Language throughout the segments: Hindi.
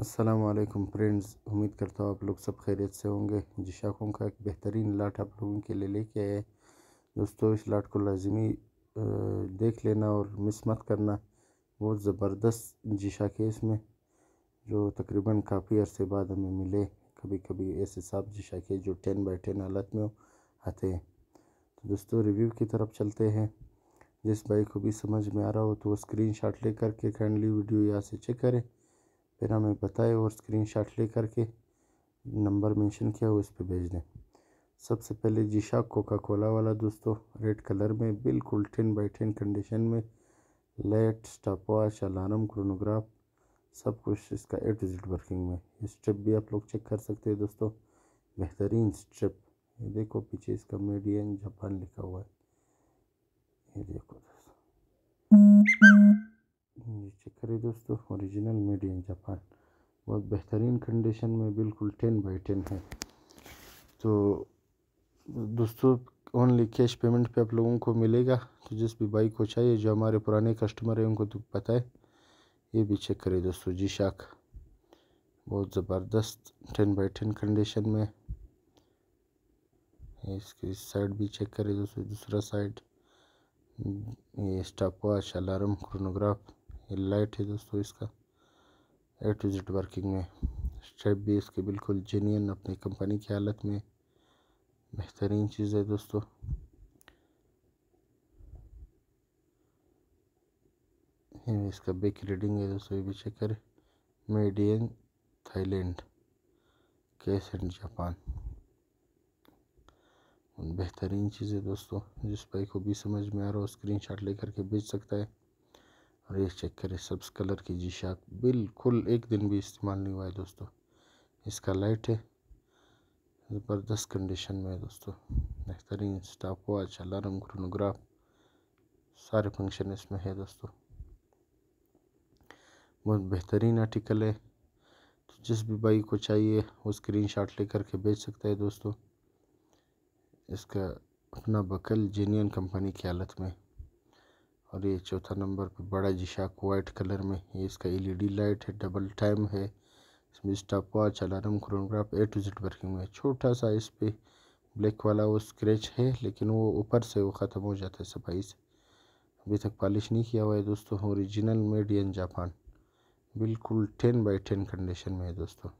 अस्सलाम वालेकुम फ्रेंड्स उम्मीद करता हूँ आप लोग सब खैरियत से होंगे जिशा खोम का एक बेहतरीन लाट आप लोगों के लिए लेके आए दोस्तों इस लाट को लाजमी देख लेना और मिस मत करना बहुत ज़बरदस्त जिशा केस इसमें जो तकरीबन काफ़ी अरसे बाद हमें मिले कभी कभी ऐसे साफ जिशा के जो टेन बाई टेन हालत में आते हैं तो दोस्तों रिव्यू की तरफ चलते हैं जिस भाई को भी समझ में आ रहा हो तो वो स्क्रीन शॉट ले करके काइंडली वीडियो यहाँ से चेक करें फिर हमें बताएं और स्क्रीनशॉट लेकर के नंबर मेंशन किया उस पर भेज दें सबसे पहले जिशा कोका कोला वाला दोस्तों रेड कलर में बिल्कुल टेन बाई टेन कंडीशन में let stop watch alarm chronograph सब कुछ इसका ए टू जेड वर्किंग में स्ट्रिप भी आप लोग चेक कर सकते हैं दोस्तों बेहतरीन स्ट्रिप ये देखो पीछे इसका मेड इन जापान लिखा हुआ है ये देखो दोस्तों ये चेक करें दोस्तों ओरिजिनल मेड इन जापान बहुत बेहतरीन कंडीशन में बिल्कुल टेन बाई टेन है तो दोस्तों ओनली कैश पेमेंट पे आप लोगों को मिलेगा तो जिस भी बाइक को चाहिए जो हमारे पुराने कस्टमर हैं उनको तो पता है ये भी चेक करें दोस्तों जी शाख बहुत ज़बरदस्त टेन बाई टेन कंडीशन में इसके इस साइड भी चेक करें दोस्तों दूसरा साइड ये स्टॉप वॉच अलार्म क्रोनोग्राफ ये लाइट है दोस्तों इसका ए टू जेड वर्किंग में स्टेप भी इसके बिल्कुल जेन्यन अपनी कंपनी की हालत में बेहतरीन चीज़ है दोस्तों इसका बेक रीडिंग है दोस्तों ये भी चेक करें made in Thailand case and Japan बेहतरीन चीज़ है दोस्तों जिस भाई को भी समझ में आ रहा हो स्क्रीन शॉट लेकर के भेज सकता है और ये चेक करें सब्स कलर की जी शाक बिल्कुल एक दिन भी इस्तेमाल नहीं हुआ है दोस्तों इसका लाइट है ज़बरदस्त कंडीशन में है दोस्तों बेहतरीन स्टाफ वॉच अलार्म अच्छा, क्रोनोग्राफ सारे फंक्शन इसमें है दोस्तों बहुत बेहतरीन आर्टिकल है तो जिस भी बाई को चाहिए वो स्क्रीन शॉट ले करके बेच सकता है दोस्तों इसका अपना बकल जेनियन कंपनी की हालत में और ये चौथा नंबर पे बड़ा जिशाक वाइट कलर में ये इसका एलईडी लाइट है डबल टाइम है इसमें stop watch alarm chronograph A to Z working है छोटा सा इस पर ब्लैक वाला वो स्क्रैच है लेकिन वो ऊपर से वो ख़त्म हो जाता है सफाई से अभी तक पॉलिश नहीं किया हुआ है दोस्तों ओरिजिनल मेड इन जापान बिल्कुल टेन बाई टेन कंडीशन में है दोस्तों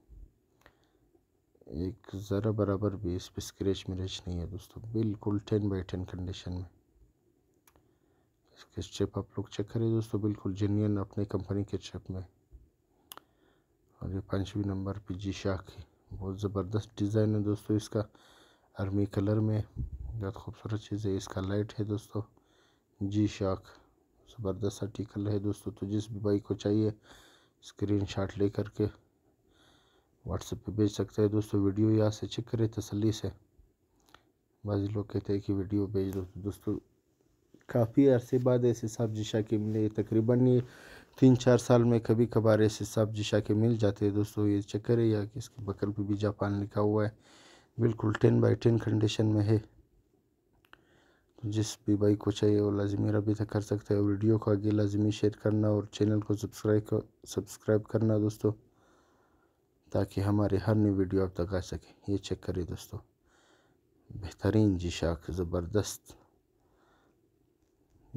एक ज़रा बराबर भी इस पर स्क्रैच मिरच नहीं है दोस्तों बिल्कुल टेन बाई टेन कंडीशन में इसके चिप आप लोग चेक करें दोस्तों बिल्कुल जेन्यन अपने कंपनी के चिप में और ये पाँचवीं नंबर पी जी शाख है बहुत ज़बरदस्त डिज़ाइन है दोस्तों इसका आर्मी कलर में बहुत खूबसूरत चीज़ है इसका लाइट है दोस्तों जी शाख ज़बरदस्त आर्टिकल है दोस्तों तो जिस भी बाइक को चाहिए स्क्रीन शॉट ले करके व्हाट्सएप पे भेज सकते हैं दोस्तों वीडियो यहाँ से चेक करें तसली से बाज़ी लोग कहते हैं कि वीडियो भेज दो तो दोस्तों काफ़ी अरसे बाद ऐसे साबजी शाके मिले तकरीबन ये तीन चार साल में कभी कभार ऐसे साबजी शाके मिल जाते हैं दोस्तों ये चक्कर है या कि इसके बकल पे भी जापान लिखा हुआ है बिल्कुल टेन बाई टेन कंडीशन में है तो जिस भी भाई को चाहिए वो लाजमी रबी तक कर सकता है वीडियो को आगे लाजमी शेयर करना और चैनल को सब्सक्राइब सब्सक्राइब करना दोस्तों ताकि हमारे हर नई वीडियो आप तक आ सके ये चेक करें दोस्तों बेहतरीन जी शाख ज़बरदस्त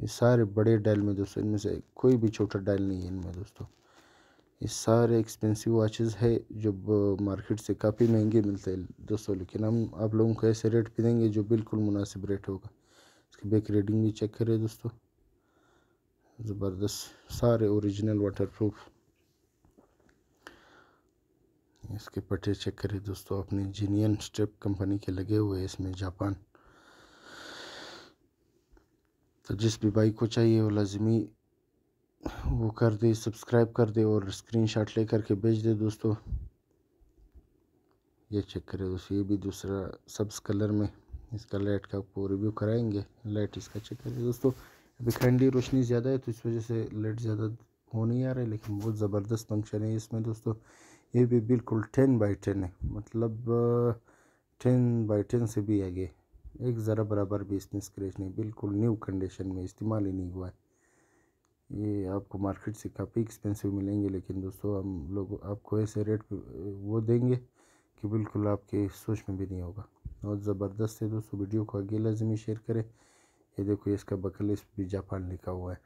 ये सारे बड़े डायल में दोस्तों इनमें से कोई भी छोटा डायल नहीं है इनमें दोस्तों ये सारे एक्सपेंसिव वॉचेस है जो मार्केट से काफ़ी महंगे मिलते हैं दोस्तों लेकिन हम आप लोगों को ऐसे रेट भी देंगे जो बिल्कुल मुनासिब रेट होगा इसकी बैक रेडिंग भी चेक करें दोस्तों ज़बरदस्त सारे ओरिजिनल वाटर प्रूफ इसके पट्टे चेक करें दोस्तों अपने जीनियन स्टेप कंपनी के लगे हुए हैं इसमें जापान तो जिस भी भाई को चाहिए वो लाजमी वो कर दे सब्सक्राइब कर दे और स्क्रीनशॉट ले करके भेज दे दोस्तों ये चेक करें दोस्तों ये भी दूसरा सब्स कलर में इसका लाइट का आपको रिव्यू कराएंगे लाइट इसका चेक करें दोस्तों अभी ठंडी रोशनी ज़्यादा है तो इस वजह से लाइट ज़्यादा हो नहीं आ रहा है लेकिन बहुत ज़बरदस्त फंक्शन है इसमें दोस्तों ये भी बिल्कुल टेन बाई टेन है मतलब टेन बाई टेन से भी आगे एक ज़रा बराबर भी इसमें स्क्रैच नहीं बिल्कुल न्यू कंडीशन में इस्तेमाल ही नहीं हुआ है ये आपको मार्केट से काफ़ी एक्सपेंसिव मिलेंगे लेकिन दोस्तों हम लोग आपको ऐसे रेट वो देंगे कि बिल्कुल आपके सोच में भी नहीं होगा और ज़बरदस्त है दोस्तों वीडियो को आगे लाजमी शेयर करें ये देखो इसका बकल इस भी जापान लिखा हुआ है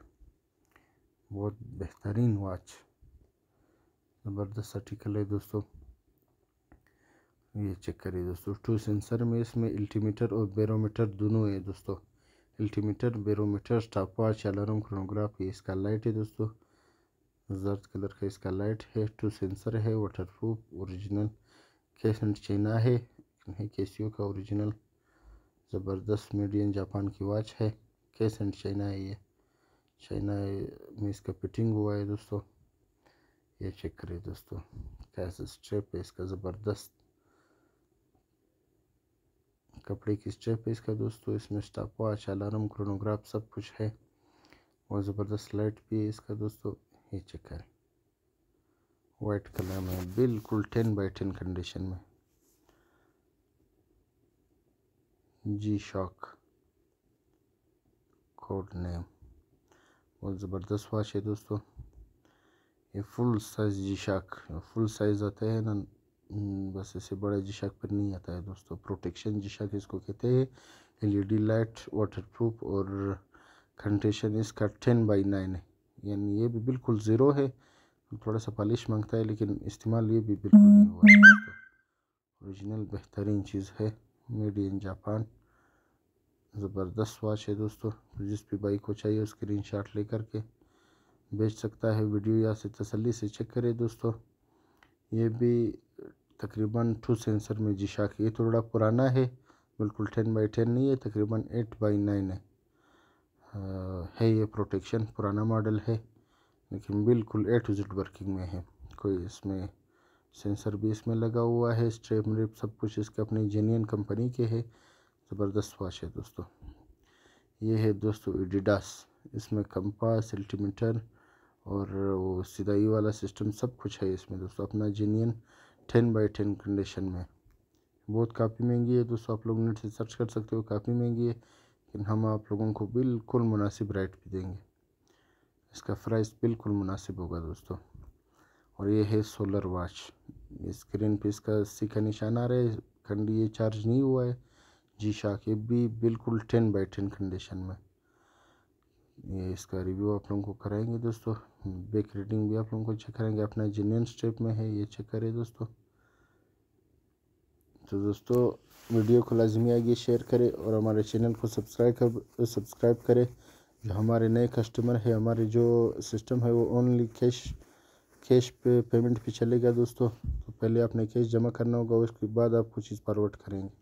बहुत बेहतरीन वॉच ज़बरदस्त आर्टिकल है दोस्तों ये चेक करिए दोस्तों टू सेंसर में इसमें अल्टीमीटर और बेरोमीटर दोनों है दोस्तों altimeter barometer stop watch alarm chronograph ये इसका लाइट है दोस्तों जर्द कलर का इसका लाइट है टू सेंसर है water proof original case and China है कैसीओ का ओरिजिनल ज़बरदस्त मीडियन जापान की वॉच है कैश एंड चाइना है ये चाइना में इसका फिटिंग हुआ है दोस्तों ये चेक करिए दोस्तों कैसा स्ट्रेप है इसका ज़बरदस्त कपड़े की स्ट्रेप है इसका दोस्तों तो इसमें स्टाफ वॉच अलार्म क्रोनोग्राफ सब कुछ है और ज़बरदस्त लाइट भी है इसका दोस्तों ये चेक करें वाइट कलर में बिल्कुल टेन बाई टेन कंडीशन में जी शॉक कोड नेम बहुत ज़बरदस्त वॉच है दोस्तों ये full size G shock full size आते हैं ना हम्म, बस इसे बड़ा जिशक पर नहीं आता है दोस्तों प्रोटेक्शन जिशक इसको कहते हैं एलईडी लाइट वाटरप्रूफ और कंटेशन इसका टेन बाई नाइन है यानी ये भी बिल्कुल ज़ीरो है थोड़ा सा पॉलिश मांगता है लेकिन इस्तेमाल ये भी बिल्कुल नहीं हुआ है औरिजिनल बेहतरीन चीज़ है मेड इन जापान ज़बरदस्त वॉच है दोस्तों जिस भी बाइक को चाहिए स्क्रीन शॉट ले करके बेच सकता है वीडियो या से तसली से चेक करें दोस्तों ये भी तकरीबन टू सेंसर में जिशा के ये तो थोड़ा पुराना है बिल्कुल टेन बाई टेन नहीं है तकरीबन एट बाई नाइन है आ, है ये प्रोटेक्शन पुराना मॉडल है लेकिन बिल्कुल ए टू जेड वर्किंग में है कोई इसमें सेंसर भी इसमें लगा हुआ है स्ट्रेप रिप सब कुछ इसके अपनी जेन्यन कंपनी के है ज़बरदस्त वॉच है दोस्तों ये है दोस्तों एडिडास इसमें कंपास एल्टीमीटर और वो सिदाई e वाला सिस्टम सब कुछ है इसमें दोस्तों अपना genuine ten by ten condition में बहुत काफ़ी महंगी है दोस्तों आप लोग नेट से सर्च कर सकते हो काफ़ी महंगी है लेकिन हम आप लोगों को बिल्कुल मुनासिब रेट भी देंगे इसका प्राइस बिल्कुल मुनासिब होगा दोस्तों और ये है सोलर वॉच स्क्रीन पे इसका सी का निशान आ रहा है कंडी ये चार्ज नहीं हुआ है जी शाह ये भी बिल्कुल टेन बाई टेन कंडीशन में ये इसका रिव्यू आप लोगों को कराएंगे दोस्तों बैक रेटिंग भी आप लोगों को चेक करेंगे अपना जेन्यन स्टेप में है ये चेक करें दोस्तों तो दोस्तों वीडियो को लाजमी आगे शेयर करें और हमारे चैनल को सब्सक्राइब कर सब्सक्राइब करें जो हमारे नए कस्टमर है हमारे जो सिस्टम है वो ओनली कैश कैश पे पेमेंट पे चलेगा दोस्तों तो पहले आपने कैश जमा करना होगा उसके बाद कुछ चीज़ फॉरवर्ड करेंगे